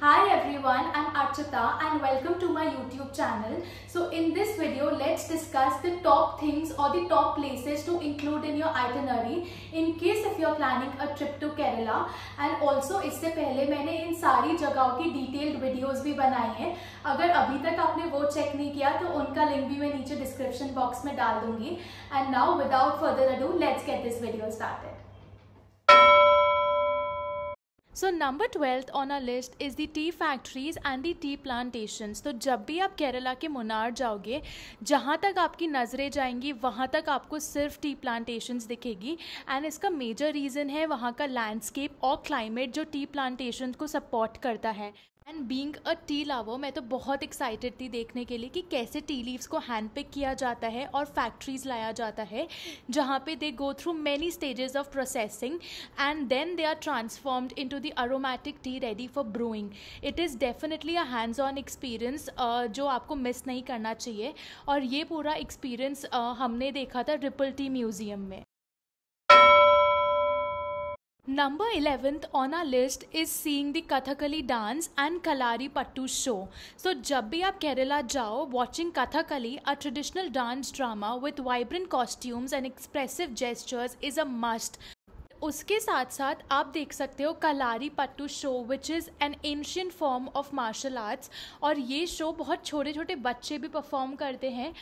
Hi everyone, I'm Archita and welcome to my YouTube channel. So in this video, let's discuss the top things or the top places to include in your itinerary in case if you're planning a trip to Kerala. And also इससे पहले मैंने इन सारी जगहों की detailed videos भी बनाई हैं. अगर अभी तक आपने वो check नहीं किया तो उनका link भी मैं नीचे description box में डाल दूँगी. And now without further ado, let's get this video started. So number twelfth on a list is the tea factories and the tea plantations तो जब भी आप केरला के मुनार जाओगे जहाँ तक आपकी नज़रें जाएंगी वहाँ तक आपको सिर्फ टी प्लांटेशंस दिखेगी एंड इसका मेजर रीज़न है वहाँ का लैंडस्केप और क्लाइमेट जो टी प्लांटेशन को सपोर्ट करता है एंड बींग अ टी लावो मैं तो बहुत एक्साइटेड थी देखने के लिए कि कैसे टी लीव्स को हैंड पिक किया जाता है और फैक्ट्रीज लाया जाता है जहाँ पे they go through many stages of processing and then they are transformed into the aromatic tea ready for brewing it is definitely a hands on experience जो आपको मिस नहीं करना चाहिए और ये पूरा एक्सपीरियंस uh, हमने देखा था ट्रिपल टी म्यूज़ियम में Number 11th on our list is seeing the Kathakali dance and Kalari Pattu show. So, jab bhi aap Kerala jao, watching Kathakali, a traditional dance drama with vibrant costumes and expressive gestures, is a must. उसके साथ साथ आप देख सकते हो Kalari Pattu show which is an ancient form of martial arts और ये show बहुत छोटे छोटे बच्चे भी परफॉर्म करते हैं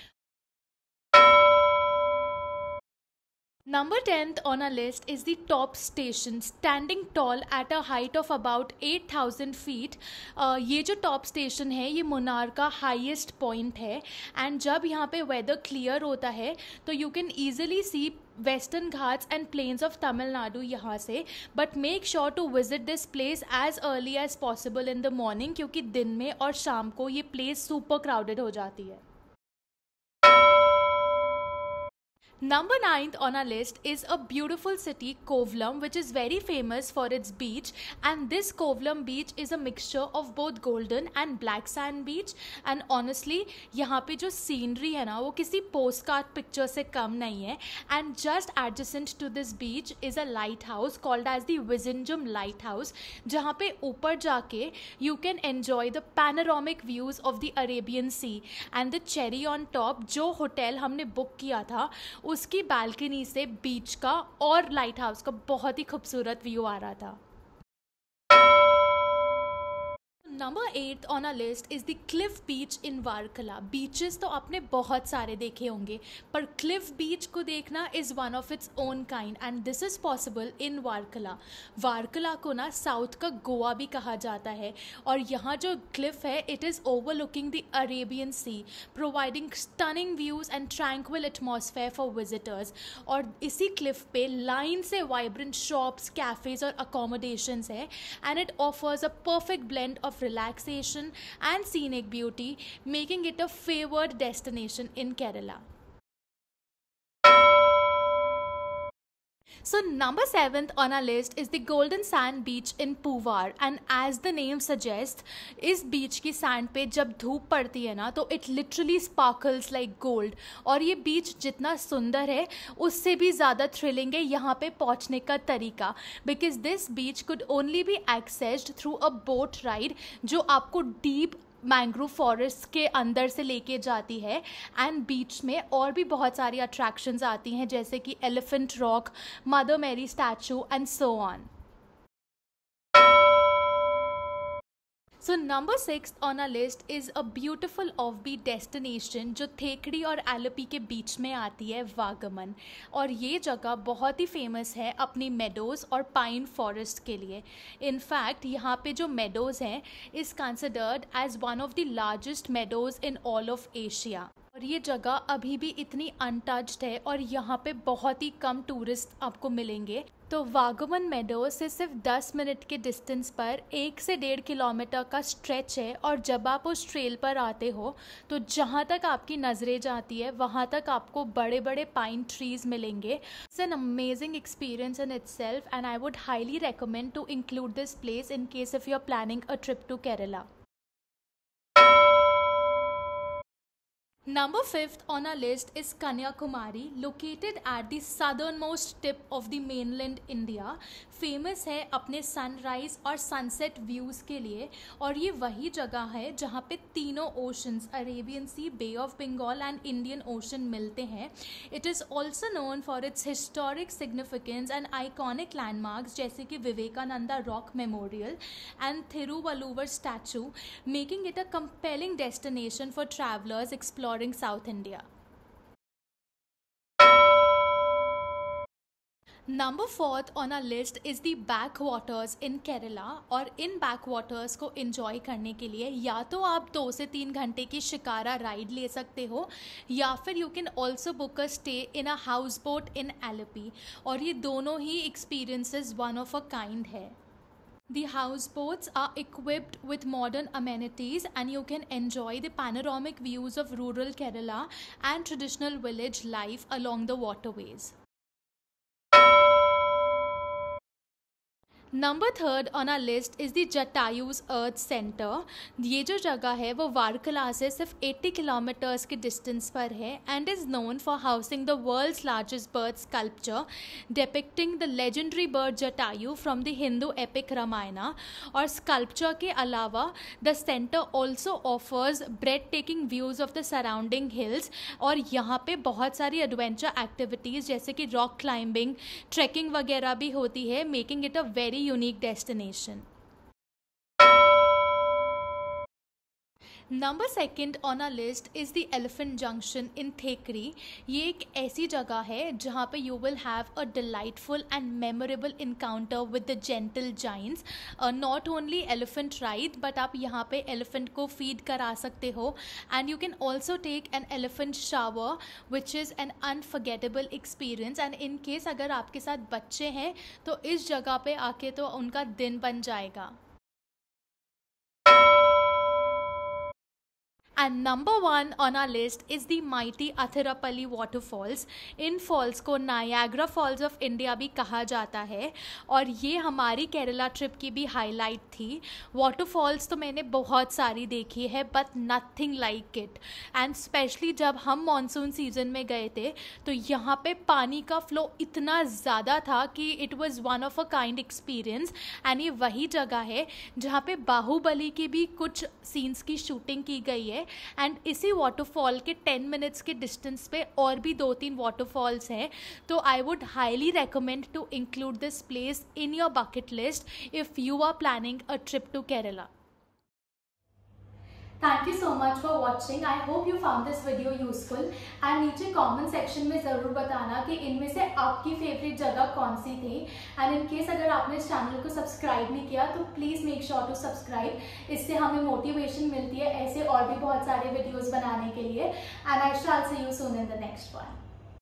Number 10th on our list is the top station standing tall at a height of about 8000 feet. Uh, ये जो टॉप स्टेशन है ये मुनार का हाईएस्ट पॉइंट है एंड जब यहाँ पे वेदर क्लियर होता है तो you can easily see Western Ghats and plains of Tamil Nadu यहाँ से but make sure to visit this place as early as possible in the morning क्योंकि दिन में और शाम को ये प्लेस सुपर क्राउडेड हो जाती है Number 9th on our list is a beautiful city, Kovlam, which is very famous for its beach. And this Kovlam beach is a mixture of both golden and black sand beach. And honestly, the scenery is a postcard picture. Se kam nahi hai. And just adjacent to this beach is a lighthouse called as the Wizenjum Lighthouse. Jahape upar jake, you can enjoy the panoramic views of the Arabian Sea. And the cherry on top, jo hotel humne book kiya tha, उसकी balcony से beach का और light house का बहुत ही खूबसूरत view आ रहा था number eight on a list is the cliff beach in Varkala beaches तो आपने बहुत सारे देखे होंगे पर क्लिफ बीच को देखना is one of its own kind and this is possible in Varkala Varkala को ना साउथ का गोवा भी कहा जाता है और यहाँ जो क्लिफ है it is overlooking the Arabian sea providing stunning views and tranquil atmosphere for visitors और इसी क्लिफ पे लाइन से वाइब्रेंट शॉप्स कैफ़ेज़ और अकोमोडेशन है and it offers a perfect blend of relaxation and scenic beauty, making it a favored destination in Kerala. So number seventh on a list is the golden sand beach in Poovar and as the name suggest इस beach की sand पे जब धूप पड़ती है ना तो it literally sparkles like gold और ये बीच जितना सुंदर है उससे भी ज़्यादा थ्रिलिंग है यहाँ पे पहुँचने का तरीका because this beach could only be accessed through a boat ride जो आपको डीप मैंग्रोव फॉरेस्ट के अंदर से लेके जाती है एंड बीच में और भी बहुत सारी अट्रैक्शंस आती हैं जैसे कि elephant rock mother Mary statue and so on so number six on a list is a beautiful offbeat destination जो थेकड़ी और एलोपी के बीच में आती है वागमन और ये जगह बहुत ही फेमस है अपनी मेडोज़ और पाइन फॉरेस्ट के लिए इनफैक्ट यहाँ पे जो मेडोज़ हैं is considered as one of the largest meadows in all of Asia और ये जगह अभी भी इतनी अनटच्ड है और यहाँ पे बहुत ही कम टूरिस्ट आपको मिलेंगे तो वागमन मेडो से सिर्फ 10 मिनट के डिस्टेंस पर एक से डेढ़ किलोमीटर का स्ट्रेच है और जब आप उस ट्रेल पर आते हो तो जहाँ तक आपकी नज़रें जाती है वहाँ तक आपको बड़े बड़े पाइन ट्रीज़ मिलेंगे it's an amazing experience in itself and I would highly recommend to include this place in case if you are planning a trip to Kerala Number 5th on our list is Kanyakumari, located at the southernmost tip of the mainland India. Famous है अपने sunrise और sunset views के लिए और ये वही जगह है जहाँ पे तीनों oceans Arabian sea bay of Bengal and Indian ocean मिलते हैं it is also known for its historic significance and iconic landmarks जैसे कि Vivekananda rock memorial and Thiruvalluvar statue making it a compelling destination for travellers explore exploring South India. Number fourth on our list is the backwaters in Kerala और इन backwaters को enjoy करने के लिए या तो आप दो से तीन घंटे की शिकारा ride ले सकते हो या फिर you can also book a stay in a houseboat in Alleppey और ये दोनों ही experiences one of a kind है The houseboats are equipped with modern amenities and you can enjoy the panoramic views of rural Kerala and traditional village life along the waterways. Number third on a list is the Jatayu's earth centre ये जो जगह है वो वारकला से सिर्फ 80 kilometres के distance पर है and is known for housing the world's largest bird sculpture depicting the legendary bird Jatayu from the Hindu epic Ramayana और स्कल्पचर के अलावा the centre also offers breathtaking views of the surrounding hills और यहाँ पे बहुत सारी एडवेंचर एक्टिविटीज़ जैसे कि रॉक क्लाइंबिंग ट्रैकिंग वगैरह भी होती है making it a very unique destination. Number second on a list is the elephant junction in Thekkady ये एक ऐसी जगह है जहाँ पे you will have a delightful and memorable encounter with the gentle giants not only elephant ride but आप यहाँ पे एलिफेंट को फीड करा सकते हो and you can also take an elephant shower which is an unforgettable experience and in case अगर आपके साथ बच्चे हैं तो इस जगह पे आके तो उनका दिन बन जाएगा number one on on list is is the Athirappilly waterfalls इन फॉल्स को नायाग्रा फॉल्स ऑफ इंडिया भी कहा जाता है और ये हमारी केरला ट्रिप की भी हाईलाइट थी वाटरफॉल्स तो मैंने बहुत सारी देखी है but nothing like it and specially जब हम मानसून सीजन में गए थे तो यहाँ पे पानी का फ्लो इतना ज़्यादा था कि it was one of a kind experience and ये वही जगह है जहाँ पे बाहुबली की भी कुछ सीन्स की शूटिंग की गई है एंड इसी वाटरफॉल के टेन मिनट्स के डिस्टेंस पे और भी दो तीन वाटरफॉल्स हैं तो I would highly recommend to include this place in your bucket list if you are planning a trip to Kerala thank you so much for watching I hope you found this video useful and नीचे comment section में ज़रूर बताना कि इनमें से आपकी favourite जगह कौन सी थी एंड इन केस अगर आपने इस चैनल को सब्सक्राइब नहीं किया तो please make sure to subscribe इससे हमें मोटिवेशन मिलती है ऐसे और भी बहुत सारे वीडियोज़ बनाने के लिए and I shall see you soon in the next one